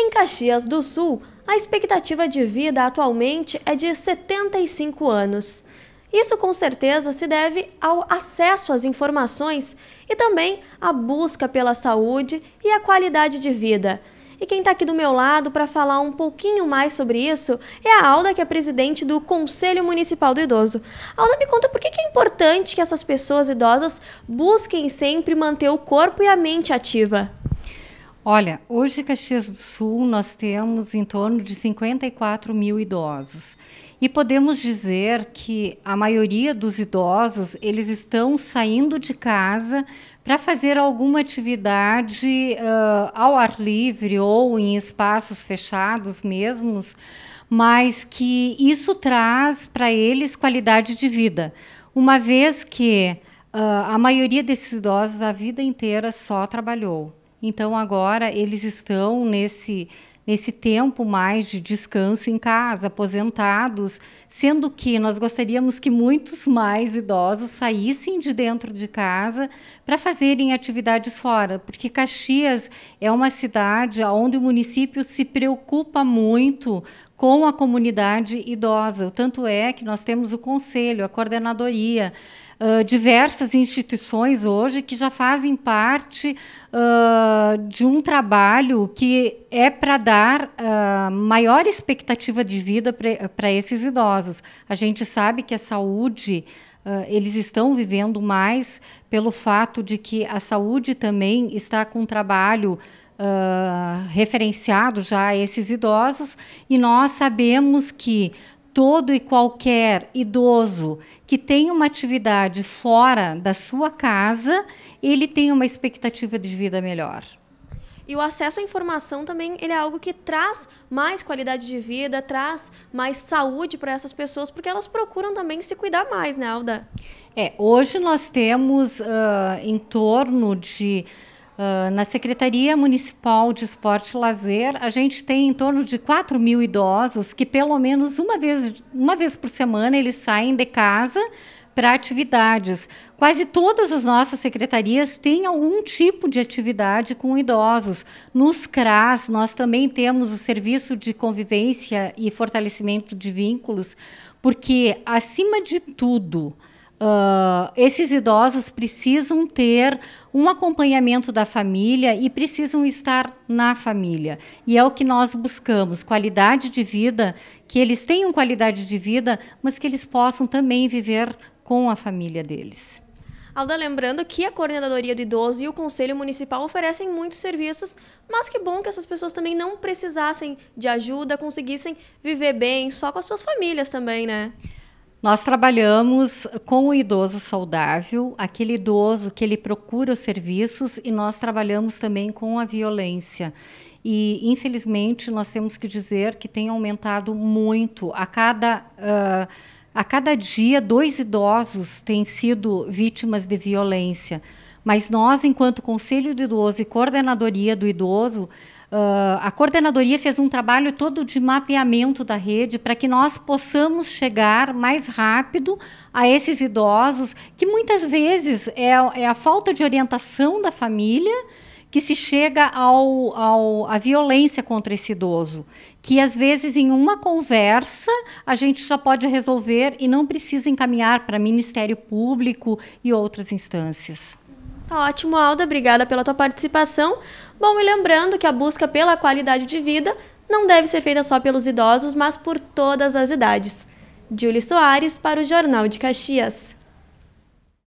Em Caxias do Sul, a expectativa de vida atualmente é de 75 anos. Isso com certeza se deve ao acesso às informações e também à busca pela saúde e a qualidade de vida. E quem está aqui do meu lado para falar um pouquinho mais sobre isso é a Alda, que é presidente do Conselho Municipal do Idoso. Alda, me conta por que é importante que essas pessoas idosas busquem sempre manter o corpo e a mente ativa. Olha, hoje em Caxias do Sul nós temos em torno de 54 mil idosos. E podemos dizer que a maioria dos idosos, eles estão saindo de casa para fazer alguma atividade uh, ao ar livre ou em espaços fechados mesmos, mas que isso traz para eles qualidade de vida, uma vez que uh, a maioria desses idosos a vida inteira só trabalhou. Então agora eles estão nesse nesse tempo mais de descanso em casa, aposentados, sendo que nós gostaríamos que muitos mais idosos saíssem de dentro de casa para fazerem atividades fora, porque Caxias é uma cidade onde o município se preocupa muito com a comunidade idosa. Tanto é que nós temos o conselho, a coordenadoria, diversas instituições hoje que já fazem parte uh, de um trabalho que é para dar uh, maior expectativa de vida para esses idosos. A gente sabe que a saúde eles estão vivendo mais pelo fato de que a saúde também está com um trabalho uh, referenciado já a esses idosos, e nós sabemos que todo e qualquer idoso que tem uma atividade fora da sua casa, ele tem uma expectativa de vida melhor. E o acesso à informação também ele é algo que traz mais qualidade de vida, traz mais saúde para essas pessoas, porque elas procuram também se cuidar mais, né, Alda? É, hoje nós temos uh, em torno de Uh, na Secretaria Municipal de Esporte e Lazer, a gente tem em torno de 4 mil idosos que, pelo menos uma vez, uma vez por semana, eles saem de casa para atividades. Quase todas as nossas secretarias têm algum tipo de atividade com idosos. Nos CRAS, nós também temos o serviço de convivência e fortalecimento de vínculos, porque, acima de tudo, Uh, esses idosos precisam ter um acompanhamento da família e precisam estar na família. E é o que nós buscamos: qualidade de vida, que eles tenham qualidade de vida, mas que eles possam também viver com a família deles. Alda, lembrando que a Coordenadoria do Idoso e o Conselho Municipal oferecem muitos serviços, mas que bom que essas pessoas também não precisassem de ajuda, conseguissem viver bem, só com as suas famílias também, né? Nós trabalhamos com o idoso saudável, aquele idoso que ele procura os serviços, e nós trabalhamos também com a violência. E, infelizmente, nós temos que dizer que tem aumentado muito. A cada, uh, a cada dia, dois idosos têm sido vítimas de violência. Mas nós, enquanto Conselho do Idoso e Coordenadoria do Idoso, Uh, a coordenadoria fez um trabalho todo de mapeamento da rede para que nós possamos chegar mais rápido a esses idosos, que muitas vezes é, é a falta de orientação da família que se chega ao, ao, à violência contra esse idoso. Que às vezes, em uma conversa, a gente já pode resolver e não precisa encaminhar para Ministério Público e outras instâncias. Tá ótimo, Alda. Obrigada pela tua participação. Bom, e lembrando que a busca pela qualidade de vida não deve ser feita só pelos idosos, mas por todas as idades. Julie Soares para o Jornal de Caxias.